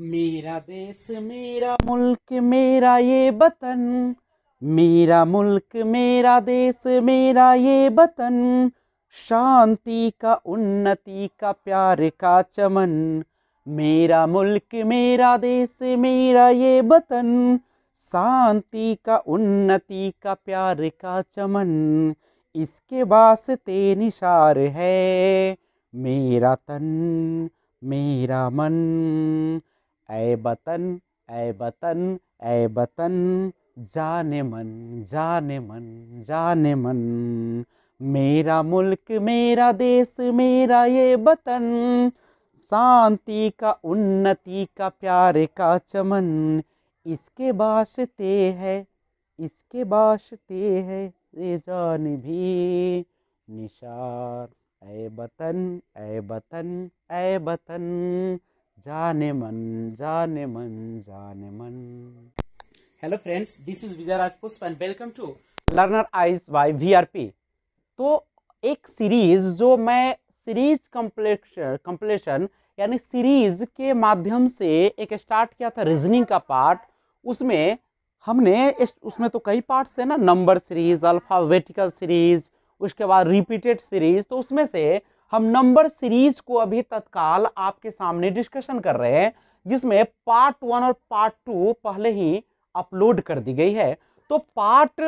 मेरा देश मेरा मुल्क मेरा ये वतन मेरा मुल्क मेरा देश मेरा ये वतन शांति का उन्नति का प्यार का चमन मेरा मुल्क मेरा देश मेरा ये वतन शांति का उन्नति का प्यार का चमन इसके वास्ते निशार है मेरा तन मेरा मन ऐ बतन ऐ बतन ऐ बतन जाने मन जाने मन जाने मन मेरा मुल्क मेरा देश मेरा ये बतन शांति का उन्नति का प्यार का चमन इसके बाशते है इसके बाशते है ये जान भी निशार ऐ बतन ऐ बतन ऐ बतन जाने मन जाने मन जाने मन hello friends this is Vijay Rajpushp and welcome to learner eyes by VRP तो एक सीरीज जो मैं सीरीज कम्प्लेशन कम्प्लेशन यानी सीरीज के माध्यम से एक स्टार्ट किया था रीजनिंग का पार्ट उसमें हमने उसमें तो कई पार्ट्स है ना नंबर सीरीज अल्फ़ावेटिकल सीरीज उसके बाद रिपीटेड सीरीज तो उसमें से हम नंबर सीरीज को अभी तत्काल आपके सामने डिस्कशन कर रहे हैं जिसमें पार्ट वन और पार्ट टू पहले ही अपलोड कर दी गई है तो पार्ट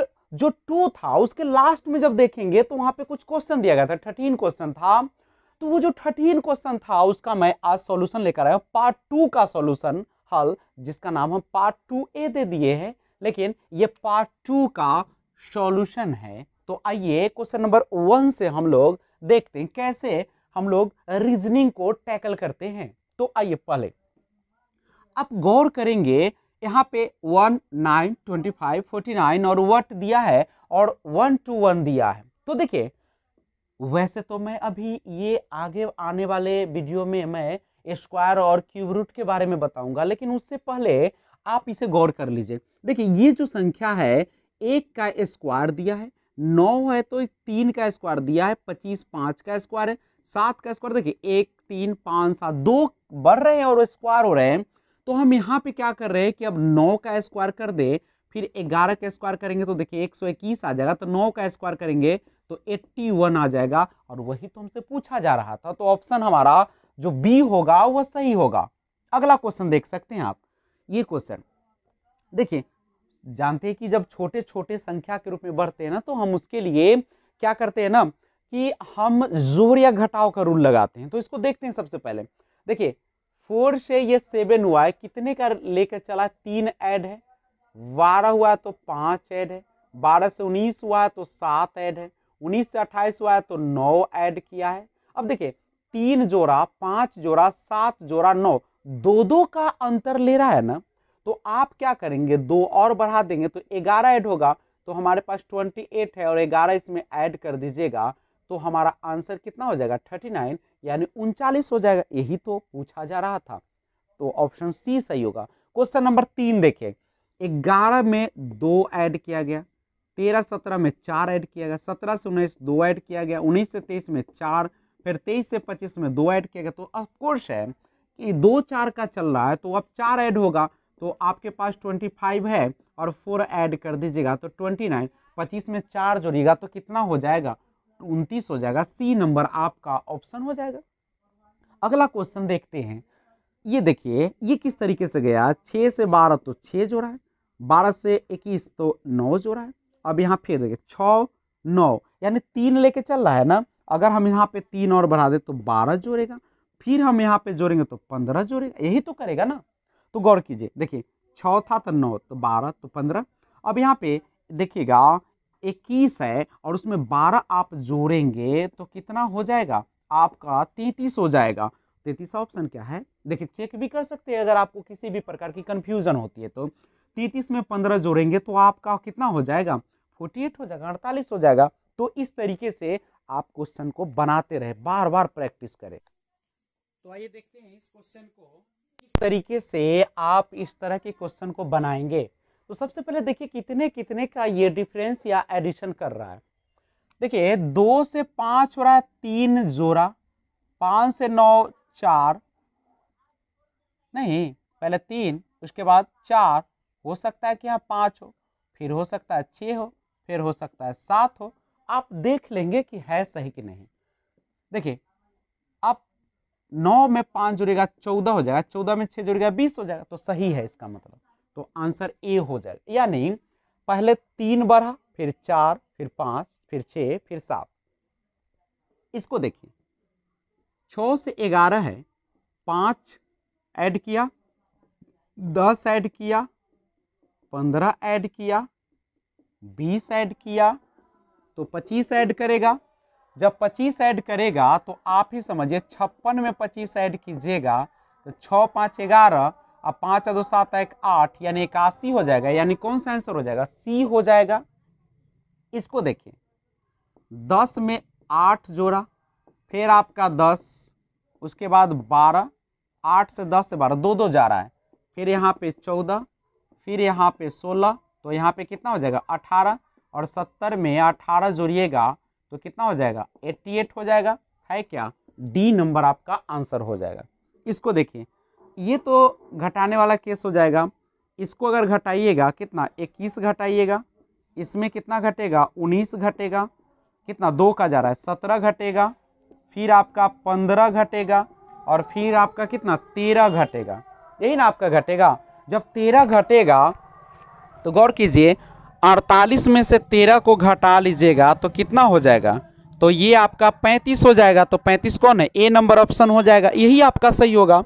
जो टू था उसके लास्ट में जब देखेंगे तो वहां पे कुछ क्वेश्चन दिया गया था थर्टीन क्वेश्चन था तो वो जो थर्टीन क्वेश्चन था उसका मैं आज सॉल्यूशन लेकर आया हूँ पार्ट टू का सॉल्यूशन हल जिसका नाम हम पार्ट टू ए दे दिए हैं लेकिन ये पार्ट टू का सॉल्यूशन है तो आइए क्वेश्चन नंबर वन से हम लोग देखते हैं कैसे हम लोग रीजनिंग को टैकल करते हैं तो आइए पहले आप गौर करेंगे यहाँ पे one nine twenty five forty nine और वट दिया है और वन टू वन दिया है तो देखिए वैसे तो मैं अभी ये आगे आने वाले वीडियो में मैं स्क्वायर और क्यूब रूट के बारे में बताऊंगा लेकिन उससे पहले आप इसे गौर कर लीजिए देखिए ये जो संख्या है एक का स्क्वायर दिया है नौ है तो तीन का स्क्वायर दिया है पच्चीस पाँच का स्क्वायर है सात का स्क्वायर देखिए एक तीन पाँच सात दो बढ़ रहे हैं और स्क्वायर हो रहे हैं तो हम यहाँ पे क्या कर रहे हैं कि अब नौ का स्क्वायर कर दे फिर ग्यारह का स्क्वायर करेंगे तो देखिए एक सौ इक्कीस आ जाएगा तो नौ का स्क्वायर करेंगे तो एट्टी वन आ जाएगा और वही तो हमसे पूछा जा रहा था तो ऑप्शन हमारा जो बी होगा वह सही होगा अगला क्वेश्चन देख सकते हैं आप ये क्वेश्चन देखिए जानते हैं कि जब छोटे छोटे संख्या के रूप में बढ़ते हैं ना तो हम उसके लिए क्या करते हैं ना कि हम जोर या घटाव का रूल लगाते हैं तो इसको देखते हैं सबसे पहले देखिए फोर से ये सेवन हुआ है कितने का लेकर चला तीन ऐड है बारह हुआ तो पाँच ऐड है बारह से उन्नीस हुआ तो सात ऐड है उन्नीस से अट्ठाईस हुआ तो नौ ऐड किया है अब देखिए तीन जोड़ा पाँच जोड़ा सात जोड़ा नौ दो दो का अंतर ले रहा है ना तो आप क्या करेंगे दो और बढ़ा देंगे तो ग्यारह ऐड होगा तो हमारे पास ट्वेंटी एट है और ग्यारह इसमें ऐड कर दीजिएगा तो हमारा आंसर कितना हो जाएगा थर्टी नाइन यानी उनचालीस हो जाएगा यही तो पूछा जा रहा था तो ऑप्शन सी सही होगा क्वेश्चन नंबर तीन देखिए ग्यारह में दो ऐड किया गया तेरह सत्रह में चार ऐड किया गया सत्रह से उन्नीस दो ऐड किया गया उन्नीस से तेईस में चार फिर तेईस से पच्चीस में दो ऐड किया गया तो ऑफकोर्स है कि दो चार का चल रहा है तो अब चार ऐड होगा तो आपके पास ट्वेंटी फाइव है और फोर ऐड कर दीजिएगा तो ट्वेंटी नाइन पच्चीस में चार जोड़िएगा तो कितना हो जाएगा उनतीस हो जाएगा सी नंबर आपका ऑप्शन हो जाएगा अगला क्वेश्चन देखते हैं ये देखिए ये किस तरीके से गया छः से बारह तो छः जोड़ा है बारह से इक्कीस तो नौ जोड़ा है अब यहाँ फिर देखिए छः नौ यानी तीन लेके चल रहा है ना अगर हम यहाँ पे तीन और बढ़ा दें तो बारह जोड़ेगा फिर हम यहाँ पे जोड़ेंगे तो पंद्रह जोड़ेगा यही तो करेगा ना तो गौर कीजिए देखिए छः था तो नौ तो बारह तो पंद्रह अब यहाँ पे देखिएगा इक्कीस है और उसमें बारह आप जोड़ेंगे तो कितना हो जाएगा आपका तैतीस हो जाएगा तैतीस ऑप्शन क्या है देखिए चेक भी कर सकते हैं अगर आपको किसी भी प्रकार की कन्फ्यूजन होती है तो तैतीस में पंद्रह जोड़ेंगे तो आपका कितना हो जाएगा फोर्टी एट हो जाएगा अड़तालीस हो जाएगा तो इस तरीके से आप क्वेश्चन को बनाते रहे बार बार प्रैक्टिस करें तो आइए देखते हैं इस क्वेश्चन को किस तरीके से आप इस तरह के क्वेश्चन को बनाएंगे तो सबसे पहले देखिए कितने कितने का ये डिफरेंस या एडिशन कर रहा है देखिए दो से पाँच हो रहा है तीन जोरा पाँच से नौ चार नहीं पहले तीन उसके बाद चार हो सकता है कि यहाँ पाँच हो फिर हो सकता है छः हो फिर हो सकता है सात हो आप देख लेंगे कि है सही कि नहीं देखिए आप नौ में पाँच जुड़ेगा चौदह हो जाएगा चौदह में छः जुड़ेगा बीस हो जाएगा तो सही है इसका मतलब तो आंसर ए हो जाएगा यानी पहले तीन बढ़ा फिर चार फिर पाँच फिर छः फिर सात इसको देखिए छः से ग्यारह है पाँच ऐड किया दस ऐड किया पंद्रह ऐड किया बीस ऐड किया तो पच्चीस ऐड करेगा जब 25 ऐड करेगा तो आप ही समझिए छप्पन में 25 ऐड कीजिएगा तो छः पाँच ग्यारह और पाँच दो सात एक आठ यानी इक्यासी हो जाएगा यानी कौन सा आंसर हो जाएगा सी हो जाएगा इसको देखिए दस में आठ जोड़ा फिर आपका दस उसके बाद बारह आठ से दस से बारह दो दो जा रहा है फिर यहाँ पे चौदह फिर यहाँ पे सोलह तो यहाँ पे कितना हो जाएगा अठारह और सत्तर में अठारह जोड़िएगा तो कितना हो जाएगा 88 हो जाएगा है क्या डी नंबर आपका आंसर हो जाएगा इसको देखिए ये तो घटाने वाला केस हो जाएगा इसको अगर घटाइएगा कितना 21 घटाइएगा इसमें कितना घटेगा 19 घटेगा कितना दो का जा रहा है सत्रह घटेगा फिर आपका पंद्रह घटेगा और फिर आपका कितना तेरह घटेगा यही ना आपका घटेगा जब तेरह घटेगा तो गौर कीजिए अड़तालीस में से तेरह को घटा लीजिएगा तो कितना हो जाएगा तो ये आपका पैंतीस हो जाएगा तो पैंतीस कौन है ए नंबर ऑप्शन हो जाएगा यही आपका सही होगा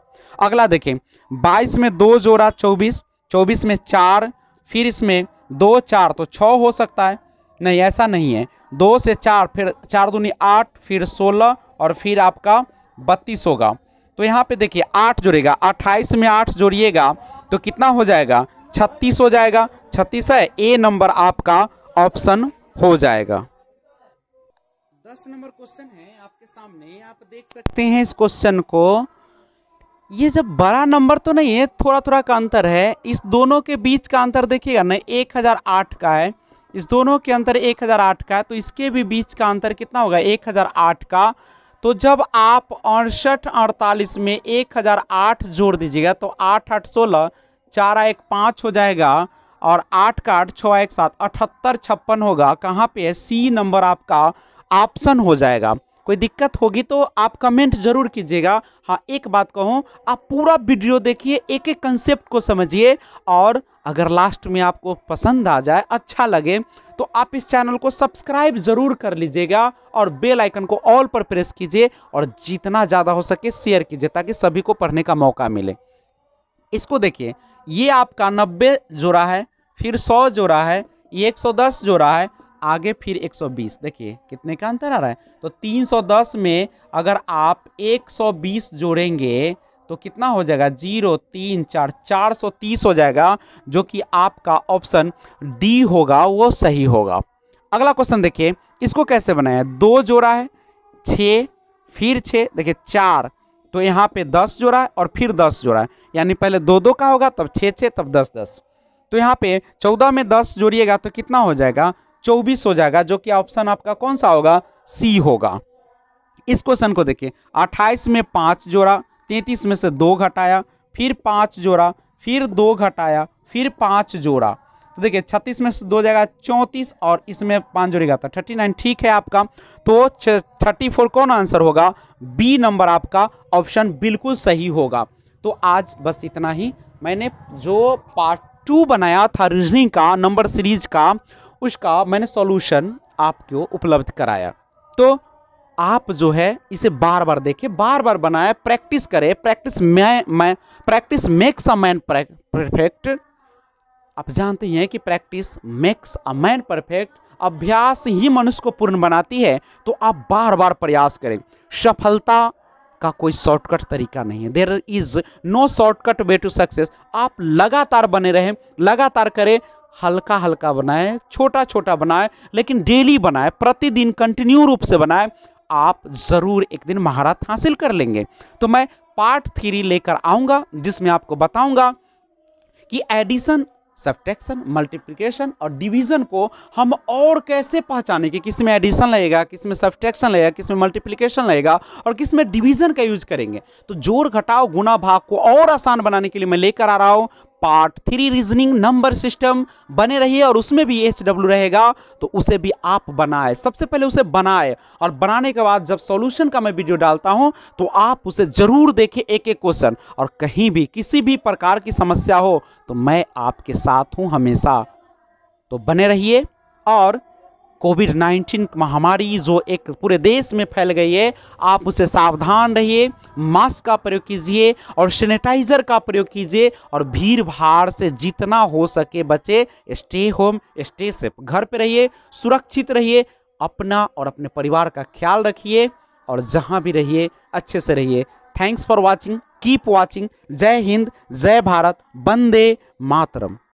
अगला देखें बाईस में दो जोड़ा चौबीस चौबीस में चार फिर इसमें दो चार तो छः हो सकता है नहीं ऐसा नहीं है दो से चार फिर चार दूनी आठ फिर सोलह और फिर आपका बत्तीस होगा तो यहाँ पे देखिए आठ जोड़ेगा अट्ठाईस में आठ जोड़िएगा तो कितना हो जाएगा छत्तीस हो जाएगा छत्तीस है ए नंबर आपका ऑप्शन हो जाएगा दस नंबर क्वेश्चन है आपके सामने आप देख सकते हैं इस क्वेश्चन को ये जब बड़ा नंबर तो नहीं है थोड़ा थोड़ा का अंतर है इस दोनों के बीच का अंतर देखिएगा ना 1008 का है इस दोनों के अंतर 1008 का है तो इसके भी बीच का अंतर कितना होगा 1008 का तो जब आप अड़सठ अड़तालीस में 1008 जोड़ दीजिएगा तो आठ आठ सोलह चार एक पाँच हो जाएगा और आठ का आठ छः एक सात अठहत्तर छप्पन होगा कहाँ पे है सी नंबर आपका ऑप्शन हो जाएगा कोई दिक्कत होगी तो आप कमेंट जरूर कीजिएगा हाँ एक बात कहूँ आप पूरा वीडियो देखिए एक एक कंसेप्ट को समझिए और अगर लास्ट में आपको पसंद आ जाए अच्छा लगे तो आप इस चैनल को सब्सक्राइब ज़रूर कर लीजिएगा और बेल आइकन को ऑल पर प्रेस कीजिए और जितना ज़्यादा हो सके शेयर कीजिए ताकि सभी को पढ़ने का मौका मिले इसको देखिए ये आपका नब्बे जोड़ा है फिर सौ जोड़ा है ये एक सौ दस जोड़ा है आगे फिर एक सौ बीस देखिए कितने का अंतर आ रहा है तो तीन सौ दस में अगर आप एक सौ बीस जोड़ेंगे तो कितना हो जाएगा जीरो तीन चार चार सौ तीस हो जाएगा जो कि आपका ऑप्शन डी होगा वो सही होगा अगला क्वेश्चन देखिए इसको कैसे बनाया दो जोड़ा है छः फिर छः देखिए चार तो यहाँ पे दस जोड़ा है और फिर दस जोड़ा है यानी पहले दो दो का होगा तब छः छः तब दस दस तो यहाँ पे चौदह में दस जोड़िएगा तो कितना हो जाएगा चौबीस हो जाएगा जो कि ऑप्शन आपका कौन सा होगा सी होगा इस क्वेश्चन को देखिए अट्ठाईस में पाँच जोड़ा तैंतीस में से दो घटाया फिर पाँच जोड़ा फिर दो घटाया फिर पाँच जोड़ा तो देखिए छत्तीस में से दो जाएगा चौंतीस और इसमें पाँच जोड़ेगा तो थर्टी नाइन ठीक है आपका तो थर्टी फोर कौन आंसर होगा बी नंबर आपका ऑप्शन बिल्कुल सही होगा तो आज बस इतना ही मैंने जो पार्ट टू बनाया था रीजनिंग का नंबर सीरीज का उसका मैंने सॉल्यूशन आपको उपलब्ध कराया तो आप जो है इसे बार बार देखें बार बार बनाए प्रैक्टिस करें प्रैक्टिस मैं मैं practice makes a man perfect आप जानते हैं कि practice makes a man perfect अभ्यास ही मनुष्य को पूर्ण बनाती है तो आप बार बार प्रयास करें सफलता का कोई शॉर्टकट तरीका नहीं है there is no shortcut way to success आप लगातार बने रहें लगातार करें हल्का हल्का बनाए छोटा छोटा बनाए लेकिन डेली बनाए प्रतिदिन कंटिन्यू रूप से बनाए आप ज़रूर एक दिन महारत हासिल कर लेंगे तो मैं पार्ट थ्री लेकर आऊंगा जिसमें आपको बताऊंगा कि एडिशन सब्ट्रैक्शन मल्टीप्लिकेशन और डिवीजन को हम और कैसे पहचाने कि किस में एडिशन लगेगा किस में सब्ट्रैक्शन लगेगा किस में मल्टीप्लिकेशन लगेगा और किस में डिवीजन का यूज करेंगे तो जोड़ घटाओ गुना भाग को और आसान बनाने के लिए मैं लेकर आ रहा हूँ part three reasoning number system बने रहिए और उसमें भी एच डब्ल्यू रहेगा तो उसे भी आप बनाए सबसे पहले उसे बनाए और बनाने के बाद जब सॉल्यूशन का मैं वीडियो डालता हूं तो आप उसे जरूर देखें एक एक क्वेश्चन और कहीं भी किसी भी प्रकार की समस्या हो तो मैं आपके साथ हूं हमेशा तो बने रहिए और कोविड 19 महामारी जो एक पूरे देश में फैल गई है आप उसे सावधान रहिए मास्क का प्रयोग कीजिए और सैनिटाइजर का प्रयोग कीजिए और भीड़ भाड़ से जितना हो सके बचे स्टे होम स्टे सेफ घर पे रहिए सुरक्षित रहिए अपना और अपने परिवार का ख्याल रखिए और जहाँ भी रहिए अच्छे से रहिए thanks for watching keep watching जय हिंद जय भारत वंदे मातरम